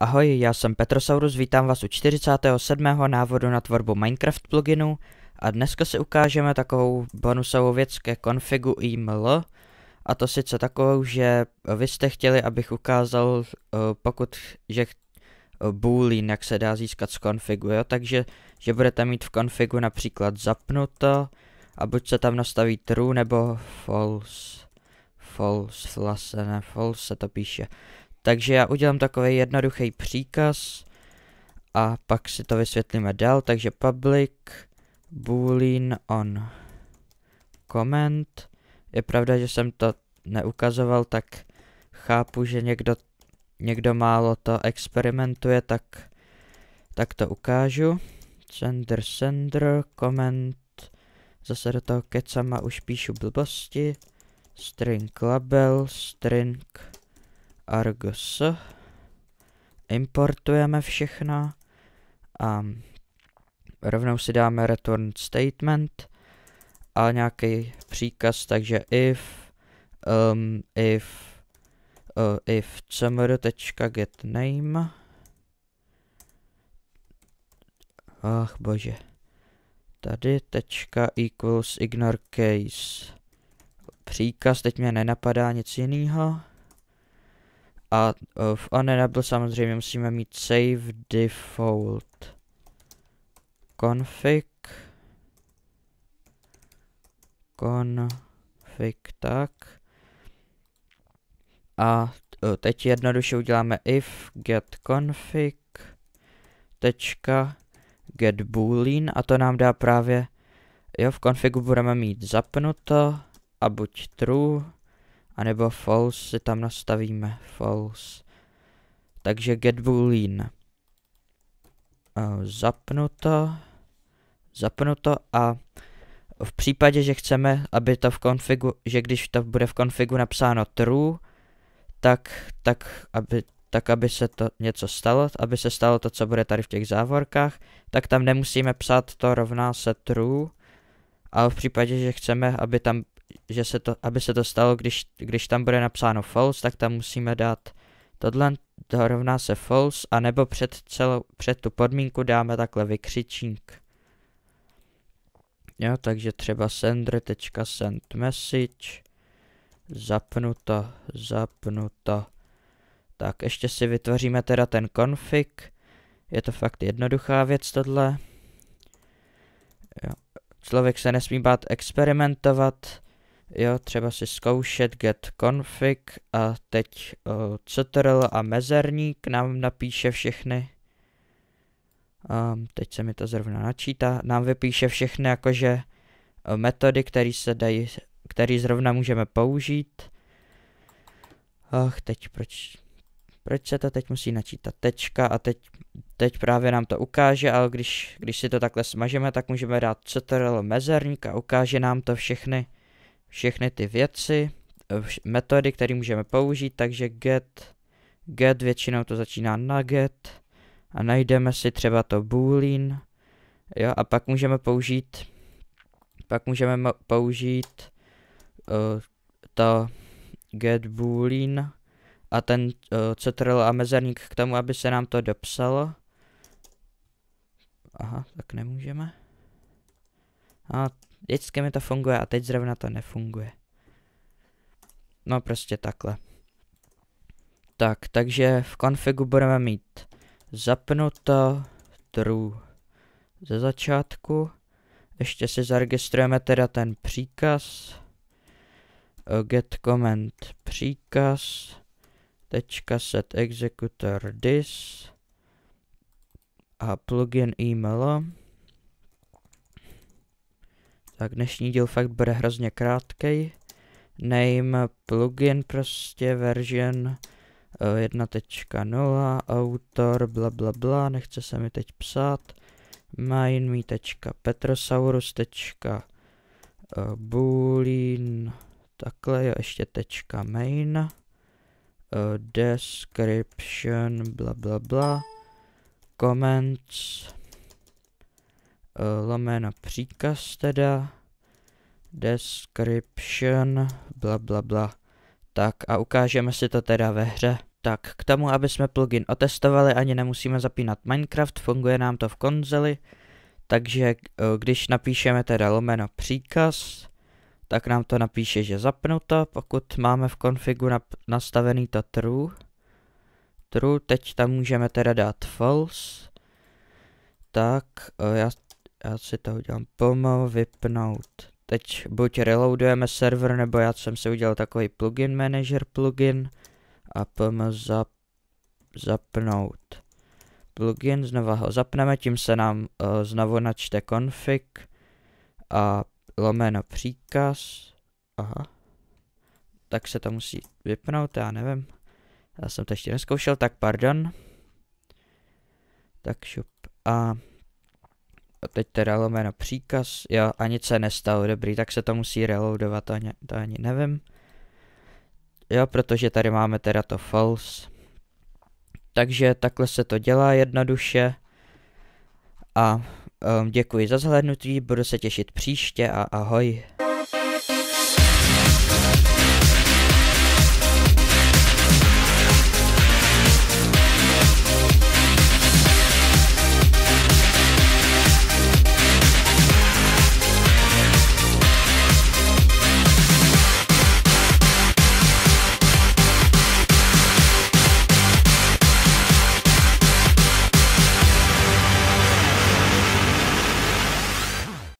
Ahoj, já jsem Petrosaurus, vítám vás u 47. návodu na tvorbu Minecraft pluginu a dneska si ukážeme takovou bonusovou věc ke konfigu IML a to sice takovou, že vy jste chtěli, abych ukázal, eh, pokud, že eh, boolean, jak se dá získat z konfigu, jo? takže že budete mít v konfigu například zapnuto a buď se tam nastaví true nebo false false, vlastně, false se to píše. Takže já udělám takový jednoduchý příkaz a pak si to vysvětlíme dál. Takže public boolean on comment. Je pravda, že jsem to neukazoval, tak chápu, že někdo, někdo málo to experimentuje, tak, tak to ukážu. Sender, sender, comment. Zase do toho kecama už píšu blbosti. String label, string args. Importujeme všechna a rovnou si dáme return statement a nějaký příkaz, takže if, um, if, uh, if cmr.getName Ach bože. Tady tečka equals ignore case. Příkaz, teď mě nenapadá nic jiného. A eh, v unenable samozřejmě musíme mít save default config config tak a eh, teď jednoduše uděláme if get config tečka get boolean a to nám dá právě jo v konfigu budeme mít zapnuto a buď true a nebo false si tam nastavíme. False. Takže get boolean. Eh, zapnuto. Zapnuto a v případě, že chceme, aby to v konfigu, že když to bude v konfigu napsáno true, tak, tak, aby, tak aby se to něco stalo, aby se stalo to, co bude tady v těch závorkách, tak tam nemusíme psát to rovná se true, ale v případě, že chceme, aby tam že se to, aby se to stalo, když, když tam bude napsáno false, tak tam musíme dát tohle to rovná se false, anebo před, celou, před tu podmínku dáme takhle vykřičník. Jo, takže třeba send message, zapnuto, zapnuto. Tak, ještě si vytvoříme teda ten config. Je to fakt jednoduchá věc tohle. Jo. Člověk se nesmí bát experimentovat jo, třeba si zkoušet get config a teď uh, ctrl a mezerník nám napíše všechny. Um, teď se mi to zrovna načítá. Nám vypíše všechny jakože metody, které se dají, které zrovna můžeme použít. Ach, teď proč, proč se to teď musí načítat tečka a teď, teď právě nám to ukáže, ale když, když si to takhle smažeme, tak můžeme dát ctrl mezerník a ukáže nám to všechny všechny ty věci, eh, metody, které můžeme použít, takže get, get většinou to začíná na get a najdeme si třeba to boolean, jo, a pak můžeme použít, pak můžeme použít uh, to get boolean a ten uh, ctrl a mezerník k tomu, aby se nám to dopsalo. Aha, tak nemůžeme. A Vždycky mi to funguje a teď zrovna to nefunguje. No prostě takhle. Tak, takže v konfigu budeme mít zapnuto true ze začátku. Ještě si zaregistrujeme teda ten příkaz. Eh, get comment příkaz. Tečka set executor this. A plugin emailo. Tak dnešní díl fakt bude hrozně krátký. Name plugin prostě, version 1.0, eh, autor, bla bla bla, nechce se mi teď psát. Mindme.petrosaurus.boolean, eh, takhle jo, ještě tečka main. Eh, description, bla bla bla. Comments, Eh, lomeno příkaz teda, description, bla bla bla. Tak a ukážeme si to teda ve hře. Tak k tomu, aby jsme plugin otestovali, ani nemusíme zapínat Minecraft, funguje nám to v konzoli. Takže eh, když napíšeme teda lomeno příkaz, tak nám to napíše, že zapnuto, pokud máme v konfigu nastavený to true. True, teď tam můžeme teda dát false. Tak, eh, já já si to udělám pomalu vypnout. Teď buď reloadujeme server, nebo já jsem si udělal takový plugin manager plugin a pomalu zap, zapnout. Plugin, znova ho zapneme, tím se nám uh, znovu načte config a lomeno příkaz. Aha. Tak se to musí vypnout, já nevím. Já jsem to ještě neskoušel, tak pardon. Tak šup. A a teď teda lomeno příkaz, jo, a nic se nestalo, dobrý, tak se to musí reloadovat, to ani, to ani nevím. Jo, protože tady máme teda to false. Takže takhle se to dělá jednoduše. A um, děkuji za zhlédnutí, budu se těšit příště a ahoj.